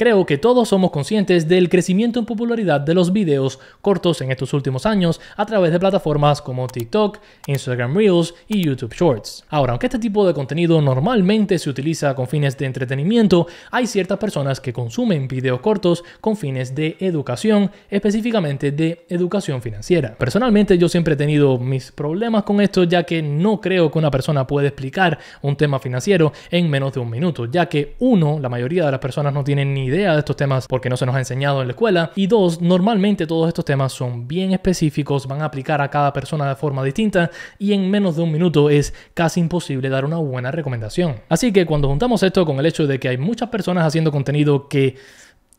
Creo que todos somos conscientes del crecimiento en popularidad de los videos cortos en estos últimos años a través de plataformas como TikTok, Instagram Reels y YouTube Shorts. Ahora, aunque este tipo de contenido normalmente se utiliza con fines de entretenimiento, hay ciertas personas que consumen videos cortos con fines de educación, específicamente de educación financiera. Personalmente yo siempre he tenido mis problemas con esto ya que no creo que una persona pueda explicar un tema financiero en menos de un minuto, ya que uno, la mayoría de las personas no tienen ni idea de estos temas porque no se nos ha enseñado en la escuela. Y dos, normalmente todos estos temas son bien específicos, van a aplicar a cada persona de forma distinta y en menos de un minuto es casi imposible dar una buena recomendación. Así que cuando juntamos esto con el hecho de que hay muchas personas haciendo contenido que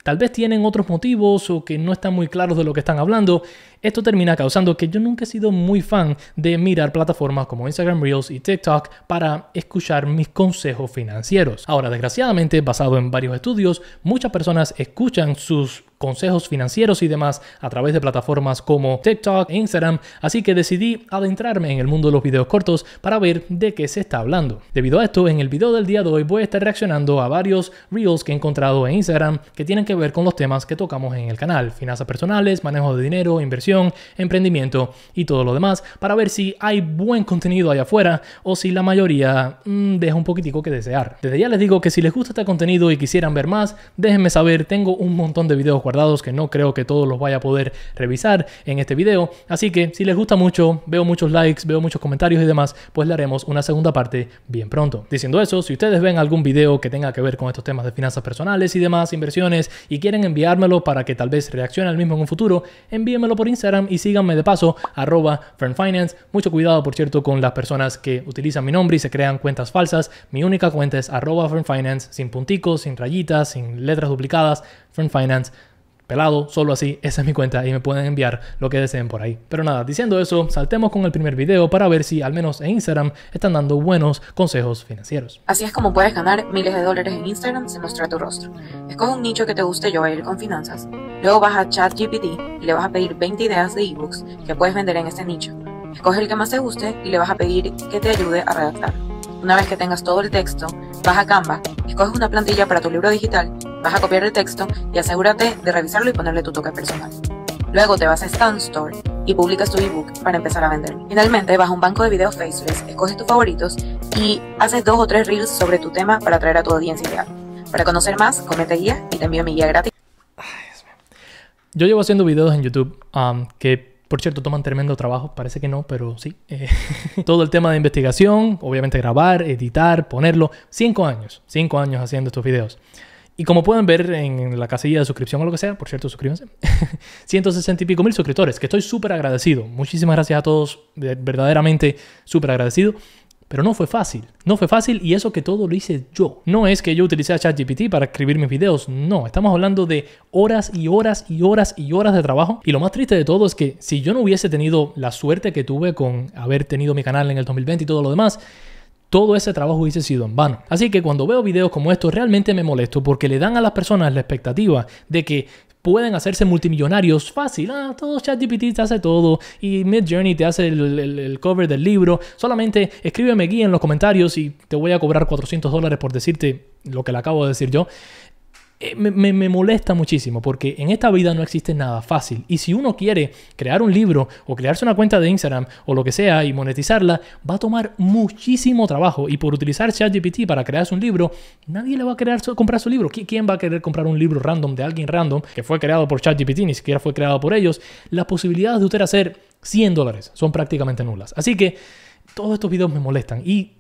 tal vez tienen otros motivos o que no están muy claros de lo que están hablando, esto termina causando que yo nunca he sido muy fan de mirar plataformas como Instagram Reels y TikTok para escuchar mis consejos financieros. Ahora, desgraciadamente, basado en varios estudios, muchas personas escuchan sus consejos financieros y demás a través de plataformas como TikTok e Instagram, así que decidí adentrarme en el mundo de los videos cortos para ver de qué se está hablando. Debido a esto, en el video del día de hoy voy a estar reaccionando a varios reels que he encontrado en Instagram que tienen que ver con los temas que tocamos en el canal, finanzas personales, manejo de dinero, inversión, emprendimiento y todo lo demás, para ver si hay buen contenido allá afuera o si la mayoría mm, deja un poquitico que desear. Desde ya les digo que si les gusta este contenido y quisieran ver más, déjenme saber, tengo un montón de videos que no creo que todos los vaya a poder revisar en este video. Así que si les gusta mucho, veo muchos likes, veo muchos comentarios y demás, pues le haremos una segunda parte bien pronto. Diciendo eso, si ustedes ven algún video que tenga que ver con estos temas de finanzas personales y demás, inversiones, y quieren enviármelo para que tal vez reaccione al mismo en un futuro, envíenmelo por Instagram y síganme de paso, arroba FriendFinance. Mucho cuidado, por cierto, con las personas que utilizan mi nombre y se crean cuentas falsas. Mi única cuenta es arroba FriendFinance, sin punticos, sin rayitas, sin letras duplicadas, FriendFinance pelado, solo así, esa es mi cuenta y me pueden enviar lo que deseen por ahí. Pero nada, diciendo eso, saltemos con el primer video para ver si al menos en Instagram están dando buenos consejos financieros. Así es como puedes ganar miles de dólares en Instagram sin mostrar tu rostro. Escoge un nicho que te guste yo a ir con finanzas. Luego vas a ChatGPT y le vas a pedir 20 ideas de ebooks que puedes vender en ese nicho. Escoge el que más te guste y le vas a pedir que te ayude a redactar. Una vez que tengas todo el texto, vas a Canva, escoges una plantilla para tu libro digital, vas a copiar el texto y asegúrate de revisarlo y ponerle tu toque personal. Luego te vas a Stand Store y publicas tu ebook para empezar a vender. Finalmente, vas a un banco de videos Facebook, escoges tus favoritos y haces dos o tres reels sobre tu tema para atraer a tu audiencia ideal. Para conocer más, comete guía y te envío mi guía gratis. Yo llevo haciendo videos en YouTube um, que por cierto, toman tremendo trabajo, parece que no, pero sí. Eh, todo el tema de investigación, obviamente grabar, editar, ponerlo. Cinco años, cinco años haciendo estos videos. Y como pueden ver en la casilla de suscripción o lo que sea, por cierto, suscríbanse, 160 y pico mil suscriptores, que estoy súper agradecido. Muchísimas gracias a todos, verdaderamente súper agradecido. Pero no fue fácil. No fue fácil y eso que todo lo hice yo. No es que yo utilicé a ChatGPT para escribir mis videos. No, estamos hablando de horas y horas y horas y horas de trabajo. Y lo más triste de todo es que si yo no hubiese tenido la suerte que tuve con haber tenido mi canal en el 2020 y todo lo demás, todo ese trabajo hubiese sido en vano. Así que cuando veo videos como estos realmente me molesto porque le dan a las personas la expectativa de que pueden hacerse multimillonarios fácil. Ah, todo ChatGPT te hace todo y mid journey te hace el, el, cover del libro. Solamente escríbeme guía en los comentarios y te voy a cobrar 400 dólares por decirte lo que le acabo de decir yo. Eh, me, molesta muchísimo porque en esta vida no existe nada fácil. Y si uno quiere crear un libro o crearse una cuenta de Instagram o lo que sea y monetizarla, va a tomar muchísimo trabajo. Y por utilizar ChatGPT para crearse un libro, nadie le va a querer comprar su libro. ¿Quién va a querer comprar un libro random de alguien random que fue creado por ChatGPT, ni siquiera fue creado por ellos? Las posibilidades de usted hacer 100 dólares son prácticamente nulas. Así que todos estos videos me molestan. Y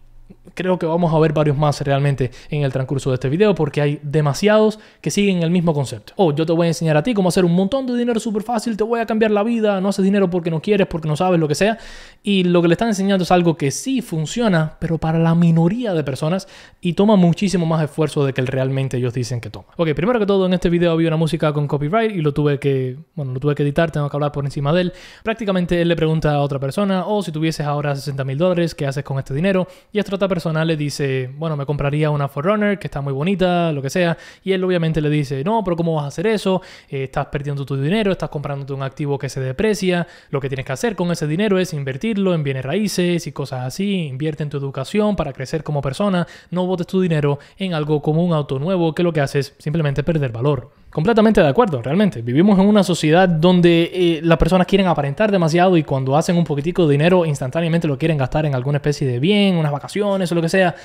creo que vamos a ver varios más realmente en el transcurso de este video porque hay demasiados que siguen el mismo concepto. Oh, yo te voy a enseñar a ti cómo hacer un montón de dinero súper fácil, te voy a cambiar la vida, no haces dinero porque no quieres, porque no sabes lo que sea. Y lo que le están enseñando es algo que sí funciona, pero para la minoría de personas y toma muchísimo más esfuerzo de que realmente ellos dicen que toma. Ok, primero que todo en este video había una música con copyright y lo tuve que, bueno, lo tuve que editar, tengo que hablar por encima de él. Prácticamente él le pregunta a otra persona, oh, si tuvieses ahora 60 mil dólares, ¿qué haces con este dinero? Y es otra persona le dice, bueno, me compraría una Forerunner que está muy bonita, lo que sea, y él obviamente le dice, no, pero ¿cómo vas a hacer eso? Eh, estás perdiendo tu dinero, estás comprándote un activo que se deprecia, lo que tienes que hacer con ese dinero es invertirlo en bienes raíces y cosas así, invierte en tu educación para crecer como persona, no botes tu dinero en algo como un auto nuevo que lo que hace es simplemente perder valor. Completamente de acuerdo, realmente. Vivimos en una sociedad donde eh, las personas quieren aparentar demasiado y cuando hacen un poquitico de dinero instantáneamente lo quieren gastar en alguna especie de bien, unas vacaciones o lo que sea.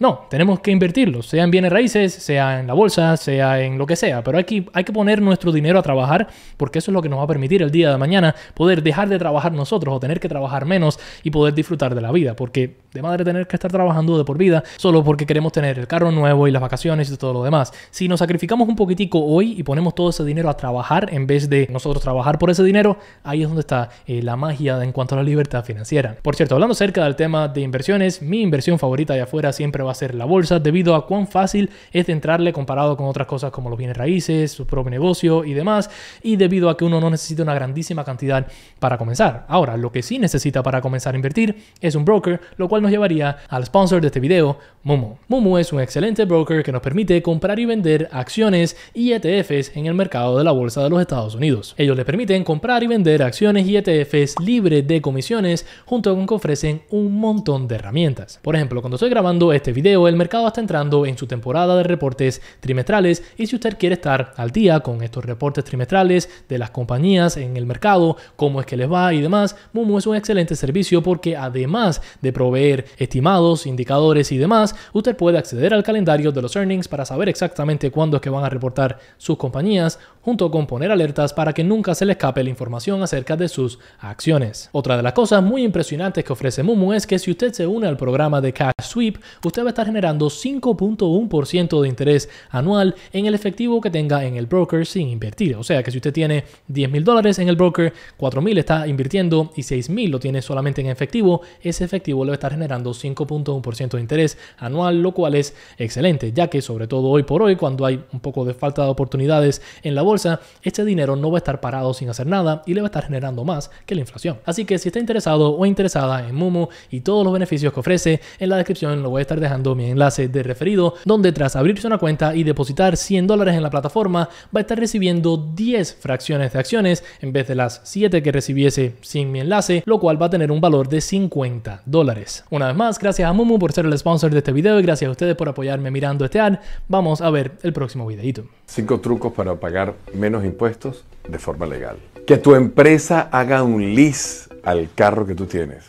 No, tenemos que invertirlo, sea en bienes raíces, sea en la bolsa, sea en lo que sea, pero hay que, hay que poner nuestro dinero a trabajar porque eso es lo que nos va a permitir el día de mañana poder dejar de trabajar nosotros o tener que trabajar menos y poder disfrutar de la vida, porque de madre tener que estar trabajando de por vida solo porque queremos tener el carro nuevo y las vacaciones y todo lo demás. Si nos sacrificamos un poquitico hoy y ponemos todo ese dinero a trabajar en vez de nosotros trabajar por ese dinero, ahí es donde está eh, la magia en cuanto a la libertad financiera. Por cierto, hablando acerca del tema de inversiones, mi inversión favorita de afuera siempre va a ser la bolsa debido a cuán fácil es de entrarle comparado con otras cosas como los bienes raíces, su propio negocio y demás, y debido a que uno no necesita una grandísima cantidad para comenzar. Ahora, lo que sí necesita para comenzar a invertir es un broker, lo cual nos llevaría al sponsor de este video, Momo. Momo es un excelente broker que nos permite comprar y vender acciones y ETFs en el mercado de la bolsa de los Estados Unidos. Ellos le permiten comprar y vender acciones y ETFs libre de comisiones junto con que ofrecen un montón de herramientas. Por ejemplo, cuando estoy grabando este video, el mercado está entrando en su temporada de reportes trimestrales y si usted quiere estar al día con estos reportes trimestrales de las compañías en el mercado, cómo es que les va y demás, Mumu es un excelente servicio porque además de proveer estimados, indicadores y demás, usted puede acceder al calendario de los earnings para saber exactamente cuándo es que van a reportar sus compañías, junto con poner alertas para que nunca se le escape la información acerca de sus acciones. Otra de las cosas muy impresionantes que ofrece Mumu es que si usted se une al programa de Cash Sweep, usted va a estar generando 5.1% de interés anual en el efectivo que tenga en el broker sin invertir. O sea que si usted tiene 10 mil dólares en el broker, 4.000 está invirtiendo y 6 mil lo tiene solamente en efectivo, ese efectivo le va a estar generando 5.1% de interés anual, lo cual es excelente, ya que sobre todo hoy por hoy, cuando hay un poco de falta de oportunidades en la bolsa, este dinero no va a estar parado sin hacer nada y le va a estar generando más que la inflación. Así que si está interesado o interesada en Mumu y todos los beneficios que ofrece, en la descripción lo voy a estar dejando mi enlace de referido, donde tras abrirse una cuenta y depositar 100 dólares en la plataforma, va a estar recibiendo 10 fracciones de acciones en vez de las 7 que recibiese sin mi enlace, lo cual va a tener un valor de 50 dólares. Una vez más, gracias a Mumu por ser el sponsor de este video y gracias a ustedes por apoyarme mirando este ad. Vamos a ver el próximo videito. 5 trucos para pagar menos impuestos de forma legal. Que tu empresa haga un lease al carro que tú tienes.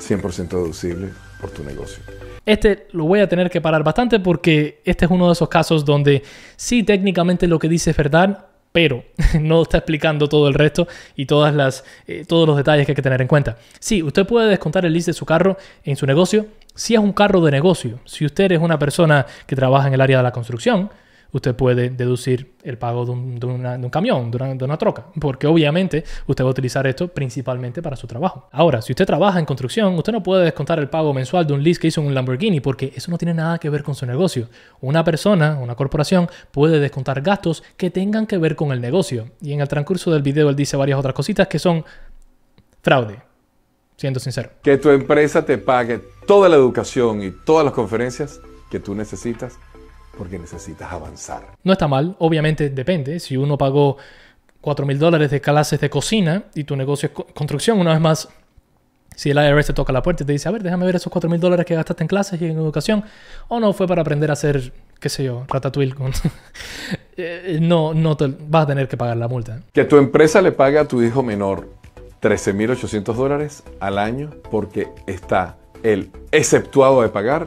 100% deducible por tu negocio. Este lo voy a tener que parar bastante porque este es uno de esos casos donde sí técnicamente lo que dice es verdad, pero no está explicando todo el resto y todas las, eh, todos los detalles que hay que tener en cuenta. Sí, usted puede descontar el lease de su carro en su negocio, si es un carro de negocio, si usted es una persona que trabaja en el área de la construcción, usted puede deducir el pago de un, camión, de una, troca, porque obviamente usted va a utilizar esto principalmente para su trabajo. Ahora, si usted trabaja en construcción, usted no puede descontar el pago mensual de un lease que hizo un Lamborghini, porque eso no tiene nada que ver con su negocio. Una persona, una corporación, puede descontar gastos que tengan que ver con el negocio. Y en el transcurso del video él dice varias otras cositas que son fraude, siendo sincero. Que tu empresa te pague toda la educación y todas las conferencias que tú necesitas porque necesitas avanzar. No está mal, obviamente depende. Si uno pagó 4 mil dólares de clases de cocina y tu negocio es construcción, una vez más, si el IRS te toca la puerta y te dice, a ver, déjame ver esos 4 mil dólares que gastaste en clases y en educación, o no fue para aprender a hacer, qué sé yo, ratatouille, con... Eh, no, no te... vas a tener que pagar la multa. Que tu empresa le pague a tu hijo menor 13.800 dólares al año porque está el exceptuado de pagar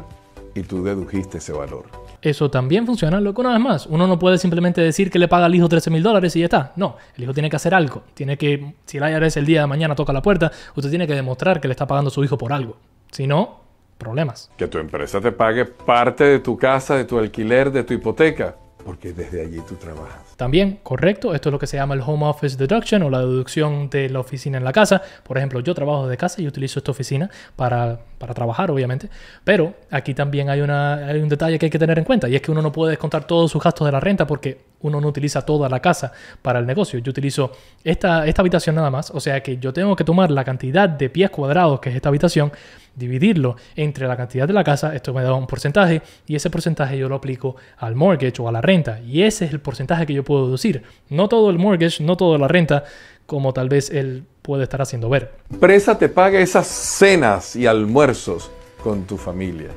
y tú dedujiste ese valor. Eso también funciona, loco, una vez más. Uno no puede simplemente decir que le paga al hijo 13 mil dólares y ya está. No, el hijo tiene que hacer algo. Tiene que, si el IRS el día de mañana toca la puerta, usted tiene que demostrar que le está pagando a su hijo por algo. Si no, problemas. Que tu empresa te pague parte de tu casa, de tu alquiler, de tu hipoteca porque desde allí tú trabajas. También, correcto, esto es lo que se llama el home office deduction o la deducción de la oficina en la casa. Por ejemplo, yo trabajo de casa y utilizo esta oficina para, trabajar, obviamente, pero aquí también hay, una, hay un detalle que hay que tener en cuenta y es que uno no puede descontar todos sus gastos de la renta porque uno no utiliza toda la casa para el negocio. Yo utilizo esta, esta habitación nada más, o sea que yo tengo que tomar la cantidad de pies cuadrados que es esta habitación, dividirlo entre la cantidad de la casa, esto me da un porcentaje, y ese porcentaje yo lo aplico al mortgage o a la renta, y ese es el porcentaje que yo puedo deducir. No todo el mortgage, no toda la renta, como tal vez él puede estar haciendo ver. Presa te paga esas cenas y almuerzos con tu familia.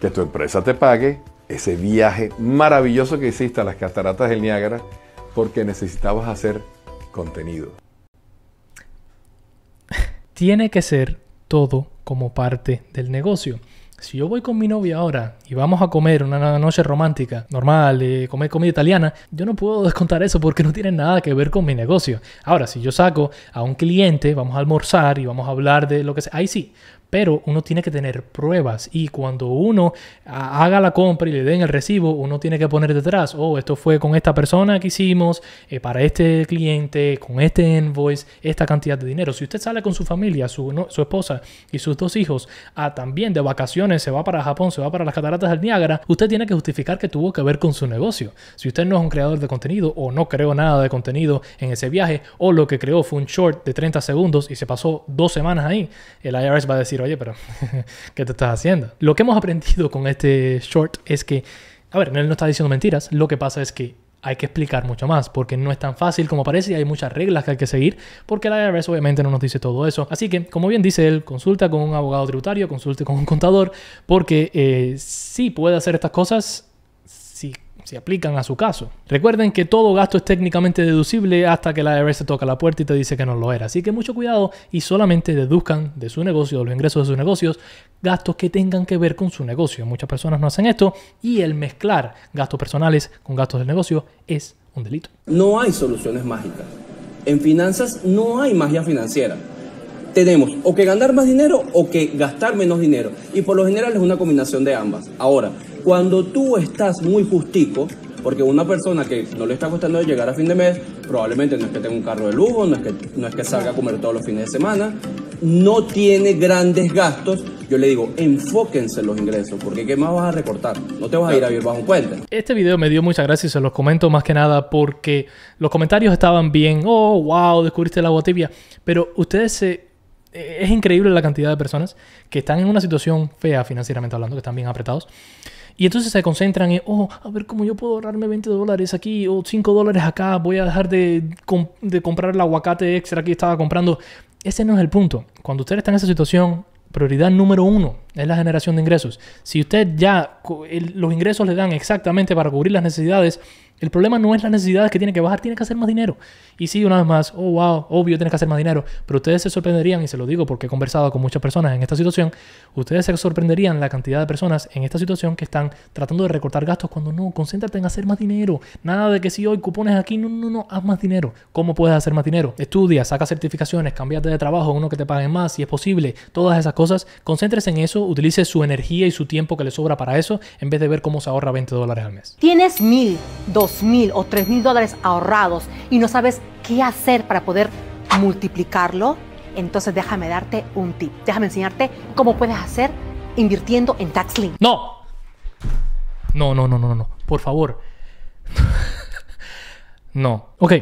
Que tu empresa te pague ese viaje maravilloso que hiciste a las cataratas del Niágara porque necesitabas hacer contenido. Tiene que ser todo como parte del negocio. Si yo voy con mi novia ahora y vamos a comer una noche romántica, normal, de comer comida italiana, yo no puedo descontar eso porque no tiene nada que ver con mi negocio. Ahora, si yo saco a un cliente, vamos a almorzar y vamos a hablar de lo que sea, ahí sí. Pero uno tiene que tener pruebas y cuando uno ah, haga la compra y le den el recibo, uno tiene que poner detrás, oh, esto fue con esta persona que hicimos, eh, para este cliente, con este invoice, esta cantidad de dinero. Si usted sale con su familia, su, su esposa y sus dos hijos a ah, también de vacaciones, se va para Japón, se va para las cataratas del Niágara, usted tiene que justificar que tuvo que ver con su negocio. Si usted no es un creador de contenido o no creó nada de contenido en ese viaje o lo que creó fue un short de 30 segundos y se pasó dos semanas ahí, el IRS va a decir, oye, pero ¿qué te estás haciendo? Lo que hemos aprendido con este short es que, a ver, él no está diciendo mentiras, lo que pasa es que hay que explicar mucho más, porque no es tan fácil como parece y hay muchas reglas que hay que seguir, porque la IRS obviamente no nos dice todo eso. Así que, como bien dice él, consulta con un abogado tributario, consulte con un contador, porque eh, sí puede hacer estas cosas se aplican a su caso. Recuerden que todo gasto es técnicamente deducible hasta que la IRS e se toca la puerta y te dice que no lo era. Así que mucho cuidado y solamente deduzcan de su negocio, de los ingresos de sus negocios, gastos que tengan que ver con su negocio. Muchas personas no hacen esto y el mezclar gastos personales con gastos del negocio es un delito. No hay soluciones mágicas. En finanzas no hay magia financiera tenemos o que ganar más dinero o que gastar menos dinero. Y por lo general es una combinación de ambas. Ahora, cuando tú estás muy justico, porque una persona que no le está costando llegar a fin de mes, probablemente no es que tenga un carro de lujo, no es que, no es que salga a comer todos los fines de semana, no tiene grandes gastos. Yo le digo, enfóquense en los ingresos, porque ¿qué más vas a recortar? No te vas a ir a vivir bajo un puente. Este video me dio muchas gracias, se los comento más que nada porque los comentarios estaban bien, oh, wow, descubriste la agua tibia, pero ustedes se es increíble la cantidad de personas que están en una situación fea financieramente hablando, que están bien apretados. Y entonces se concentran en, oh, a ver cómo yo puedo ahorrarme 20 dólares aquí o 5 dólares acá, voy a dejar de, de comprar el aguacate extra que estaba comprando. Ese no es el punto. Cuando usted está en esa situación, prioridad número uno es la generación de ingresos. Si usted ya los ingresos le dan exactamente para cubrir las necesidades, el problema no es las necesidades que tiene que bajar, tiene que hacer más dinero. Y sí, una vez más, oh, wow, obvio, tiene que hacer más dinero. Pero ustedes se sorprenderían, y se lo digo porque he conversado con muchas personas en esta situación, ustedes se sorprenderían la cantidad de personas en esta situación que están tratando de recortar gastos cuando no, concéntrate en hacer más dinero. Nada de que si hoy cupones aquí, no, no, no, haz más dinero. ¿Cómo puedes hacer más dinero? Estudia, saca certificaciones, cámbiate de trabajo, uno que te paguen más, si es posible, todas esas cosas. Concéntrese en eso, utilice su energía y su tiempo que le sobra para eso, en vez de ver cómo se ahorra 20 dólares al mes. Tienes mil, dos mil o tres mil dólares ahorrados y no sabes qué hacer para poder multiplicarlo, entonces déjame darte un tip. Déjame enseñarte cómo puedes hacer invirtiendo en TaxLink. No. No, no, no, no, no. Por favor. no. Ok,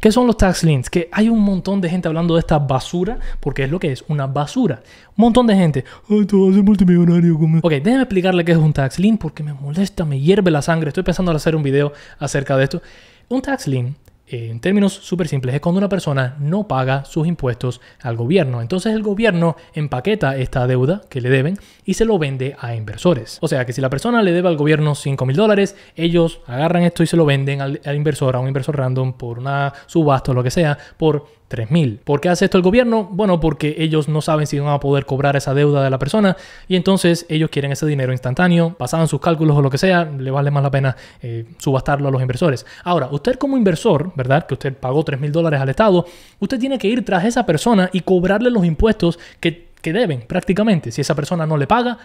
¿Qué son los tax links? Que hay un montón de gente hablando de esta basura, porque es lo que es, una basura. Un montón de gente. Ay, tú vas a multimillonario conmigo. Ok, déjenme explicarle qué es un tax link, porque me molesta, me hierve la sangre. Estoy pensando en hacer un video acerca de esto. Un tax link en términos súper simples, es cuando una persona no paga sus impuestos al gobierno. Entonces el gobierno empaqueta esta deuda que le deben y se lo vende a inversores. O sea que si la persona le debe al gobierno 5 mil dólares, ellos agarran esto y se lo venden al, inversor, a un inversor random por una subasta o lo que sea, por 3.000. ¿Por qué hace esto el gobierno? Bueno, porque ellos no saben si van a poder cobrar esa deuda de la persona y entonces ellos quieren ese dinero instantáneo, basado en sus cálculos o lo que sea, le vale más la pena eh, subastarlo a los inversores. Ahora, usted como inversor, ¿verdad? Que usted pagó 3.000 dólares al Estado, usted tiene que ir tras esa persona y cobrarle los impuestos que, que deben prácticamente. Si esa persona no le paga,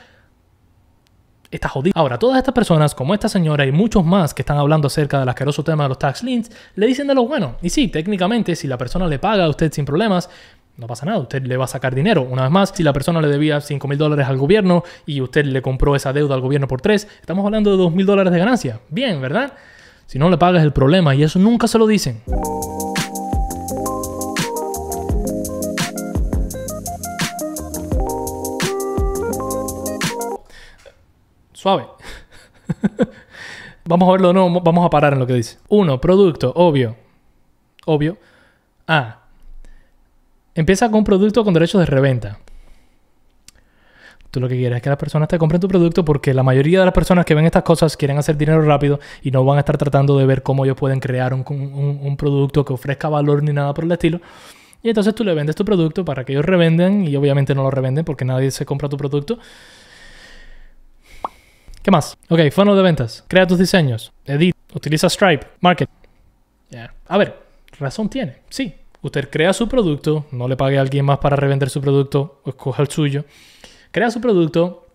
está jodido. Ahora, todas estas personas, como esta señora y muchos más que están hablando acerca del asqueroso tema de los tax liens, le dicen de lo bueno. Y sí, técnicamente, si la persona le paga a usted sin problemas, no pasa nada, usted le va a sacar dinero. Una vez más, si la persona le debía 5 mil dólares al gobierno y usted le compró esa deuda al gobierno por 3, estamos hablando de 2 mil dólares de ganancia. Bien, ¿verdad? Si no le pagas el problema y eso nunca se lo dicen. suave. vamos a verlo, no, vamos a parar en lo que dice. Uno, producto, obvio. Obvio. A. Empieza con un producto con derechos de reventa. Tú lo que quieres es que las personas te compren tu producto porque la mayoría de las personas que ven estas cosas quieren hacer dinero rápido y no van a estar tratando de ver cómo ellos pueden crear un, un producto que ofrezca valor ni nada por el estilo. Y entonces tú le vendes tu producto para que ellos revendan y obviamente no lo revenden porque nadie se compra tu producto. ¿Qué más? Ok, funnel de ventas. Crea tus diseños. Edit. Utiliza Stripe. Market. A ver, razón tiene. Sí. Usted crea su producto. No le pague a alguien más para revender su producto. o Escoja el suyo. Crea su producto.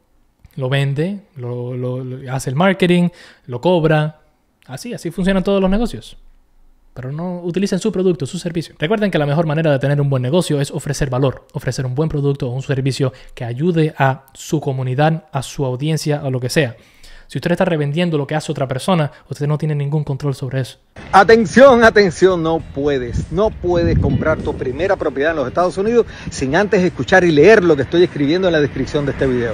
Lo vende. lo hace el marketing. Lo cobra. Así, así funcionan todos los negocios pero no utilicen su producto, su servicio. Recuerden que la mejor manera de tener un buen negocio es ofrecer valor, ofrecer un buen producto o un servicio que ayude a su comunidad, a su audiencia, a lo que sea. Si usted está revendiendo lo que hace otra persona, usted no tiene ningún control sobre eso. Atención, atención, no puedes, no puedes comprar tu primera propiedad en los Estados Unidos sin antes escuchar y leer lo que estoy escribiendo en la descripción de este video.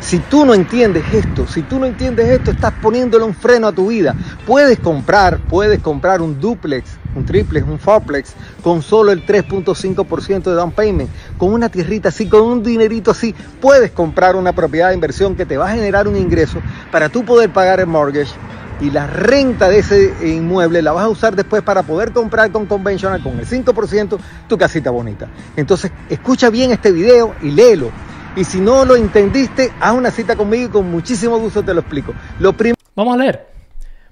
Si tú no entiendes esto, si tú no entiendes esto, estás poniéndole un freno a tu vida. Puedes comprar, puedes comprar un duplex, un triplex, un fourplex con solo el 3.5% de down payment, con una tierrita así, con un dinerito así, puedes comprar una propiedad de inversión que te va a generar un ingreso para tú poder pagar el mortgage y la renta de ese inmueble la vas a usar después para poder comprar con conventional con el 5% tu casita bonita. Entonces, escucha bien este video y léelo y si no lo entendiste, haz una cita conmigo y con muchísimo gusto te lo explico. Lo Vamos a leer.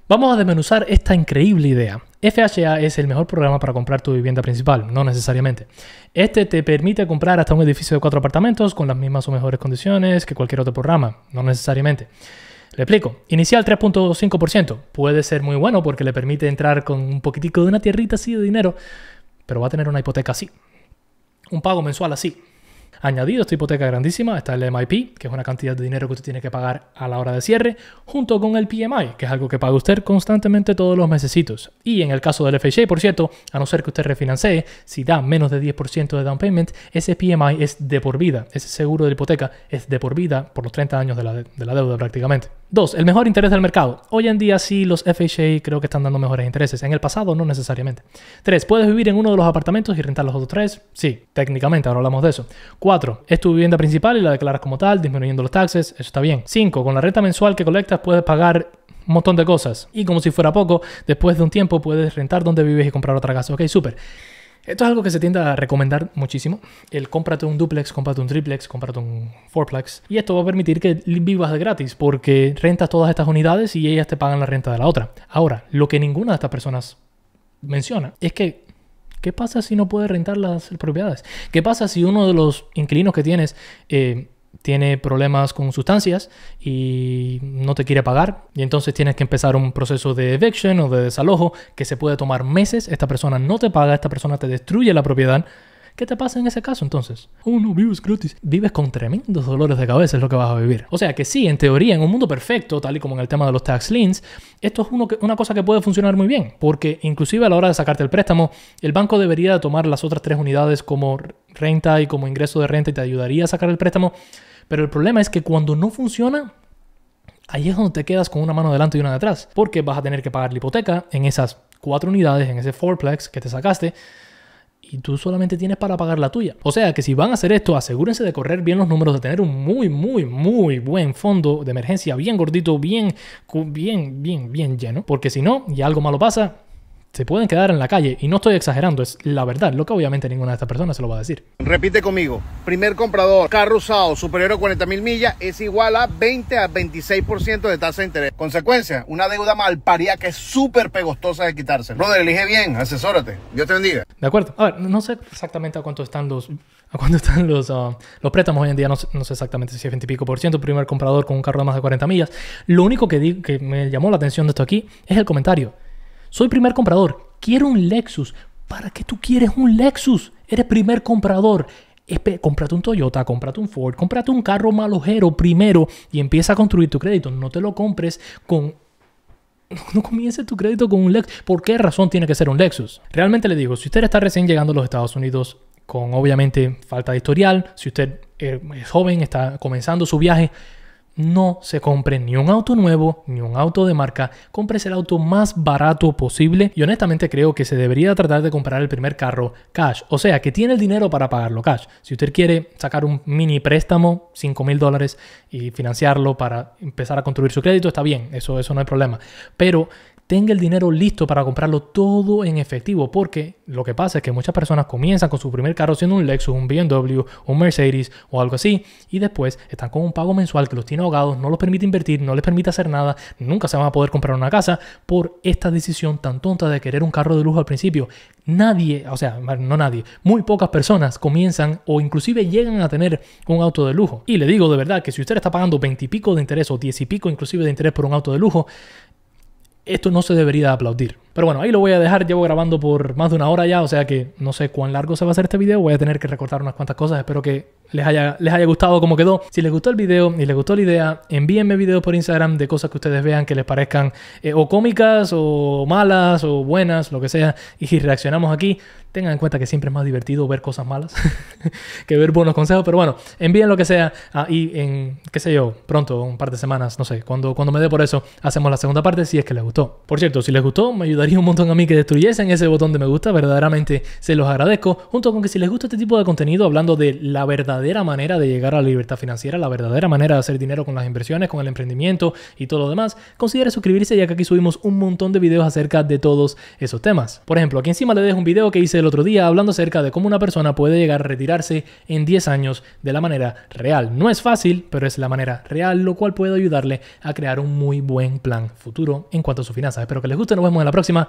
Vamos a desmenuzar esta increíble idea. FHA es el mejor programa para comprar tu vivienda principal, no necesariamente. Este te permite comprar hasta un edificio de cuatro apartamentos con las mismas o mejores condiciones que cualquier otro programa, no necesariamente. Le explico, inicial 3.5% puede ser muy bueno porque le permite entrar con un poquitico de una tierrita así de dinero, pero va a tener una hipoteca así, un pago mensual así, Añadido a esta hipoteca grandísima está el MIP, que es una cantidad de dinero que usted tiene que pagar a la hora de cierre, junto con el PMI, que es algo que paga usted constantemente todos los mesecitos. Y en el caso del FHA, por cierto, a no ser que usted refinancee, si da menos de 10% de down payment, ese PMI es de por vida, ese seguro de hipoteca es de por vida por los 30 años de la, la deuda prácticamente. 2. El mejor interés del mercado. Hoy en día sí los FHA creo que están dando mejores intereses. En el pasado no necesariamente. Tres, ¿Puedes vivir en uno de los apartamentos y rentar los otros tres? Sí, técnicamente, ahora hablamos de eso. 4. Es tu vivienda principal y la declaras como tal, disminuyendo los taxes, eso está bien. 5. Con la renta mensual que colectas puedes pagar un montón de cosas. Y como si fuera poco, después de un tiempo puedes rentar donde vives y comprar otra casa. Ok, súper. Esto es algo que se tiende a recomendar muchísimo. El cómprate un duplex, cómprate un triplex, cómprate un fourplex. Y esto va a permitir que vivas de gratis porque rentas todas estas unidades y ellas te pagan la renta de la otra. Ahora, lo que ninguna de estas personas menciona es que ¿Qué pasa si no puedes rentar las propiedades? ¿Qué pasa si uno de los inquilinos que tienes eh, tiene problemas con sustancias y no te quiere pagar? Y entonces tienes que empezar un proceso de eviction o de desalojo que se puede tomar meses. Esta persona no te paga, esta persona te destruye la propiedad. ¿Qué te pasa en ese caso entonces? Oh, no, vives gratis. Vives con tremendos dolores de cabeza, es lo que vas a vivir. O sea que sí, en teoría, en un mundo perfecto, tal y como en el tema de los tax liens, esto es una cosa que puede funcionar muy bien, porque inclusive a la hora de sacarte el préstamo, el banco debería tomar las otras tres unidades como renta y como ingreso de renta y te ayudaría a sacar el préstamo. Pero el problema es que cuando no funciona, ahí es donde te quedas con una mano delante y una detrás, porque vas a tener que pagar la hipoteca en esas cuatro unidades, en ese fourplex que te sacaste, y tú solamente tienes para pagar la tuya. O sea que si van a hacer esto, asegúrense de correr bien los números, de tener un muy, muy, muy buen fondo de emergencia, bien gordito, bien, bien, bien, bien lleno, porque si no, y algo malo pasa, se pueden quedar en la calle. Y no estoy exagerando, es la verdad, lo que obviamente ninguna de estas personas se lo va a decir. Repite conmigo, primer comprador, carro usado superior a 40 mil millas es igual a 20 a 26% de tasa de interés. Consecuencia, una deuda mal paría que es súper pegostosa de quitarse. Brother, elige bien, asesórate. Dios te bendiga. De acuerdo. A ver, no sé exactamente a cuánto están los... ¿A cuánto están los, ah, los préstamos hoy en día? No, sé exactamente si es 20 y pico por ciento, primer comprador con un carro de más de 40 millas. Lo único que, que me llamó la atención de esto aquí es el comentario. Soy primer comprador, quiero un Lexus. ¿Para qué tú quieres un Lexus? Eres primer comprador. Espe cómprate un Toyota, cómprate un Ford, cómprate un carro malojero primero y empieza a construir tu crédito. No te lo compres con no comiences tu crédito con un Lexus. ¿Por qué razón tiene que ser un Lexus? Realmente le digo, si usted está recién llegando a los Estados Unidos con obviamente falta de historial, si usted eh, es joven, está comenzando su viaje, no se compre ni un auto nuevo ni un auto de marca, compres el auto más barato posible y honestamente creo que se debería tratar de comprar el primer carro cash, o sea que tiene el dinero para pagarlo cash. Si usted quiere sacar un mini préstamo, 5 mil dólares y financiarlo para empezar a construir su crédito, está bien, eso, eso no hay problema. Pero tenga el dinero listo para comprarlo todo en efectivo, porque lo que pasa es que muchas personas comienzan con su primer carro siendo un Lexus, un BMW, un Mercedes o algo así, y después están con un pago mensual que los tiene ahogados, no los permite invertir, no les permite hacer nada, nunca se van a poder comprar una casa por esta decisión tan tonta de querer un carro de lujo al principio. Nadie, o sea, no nadie, muy pocas personas comienzan o inclusive llegan a tener un auto de lujo. Y le digo de verdad que si usted está pagando 20 y pico de interés o 10 y pico inclusive de interés por un auto de lujo, esto no se debería aplaudir. Pero bueno, ahí lo voy a dejar, llevo grabando por más de una hora ya, o sea que no sé cuán largo se va a hacer este video, voy a tener que recortar unas cuantas cosas, espero que les haya, les haya gustado como quedó. Si les gustó el video y les gustó la idea, envíenme videos por Instagram de cosas que ustedes vean que les parezcan eh, o cómicas o malas o buenas, lo que sea, y si reaccionamos aquí, tengan en cuenta que siempre es más divertido ver cosas malas que ver buenos consejos, pero bueno, envíen lo que sea ahí en, qué sé yo, pronto, un par de semanas, no sé, cuando, cuando me dé por eso, hacemos la segunda parte si es que les gusta. Por cierto, si les gustó, me ayudaría un montón a mí que destruyesen ese botón de me gusta, verdaderamente se los agradezco, junto con que si les gusta este tipo de contenido hablando de la verdadera manera de llegar a la libertad financiera, la verdadera manera de hacer dinero con las inversiones, con el emprendimiento y todo lo demás, considere suscribirse ya que aquí subimos un montón de videos acerca de todos esos temas. Por ejemplo, aquí encima le dejo un video que hice el otro día hablando acerca de cómo una persona puede llegar a retirarse en 10 años de la manera real. No es fácil, pero es la manera real, lo cual puede ayudarle a crear un muy buen plan futuro en cuanto a sus finanzas. Espero que les guste. Nos vemos en la próxima.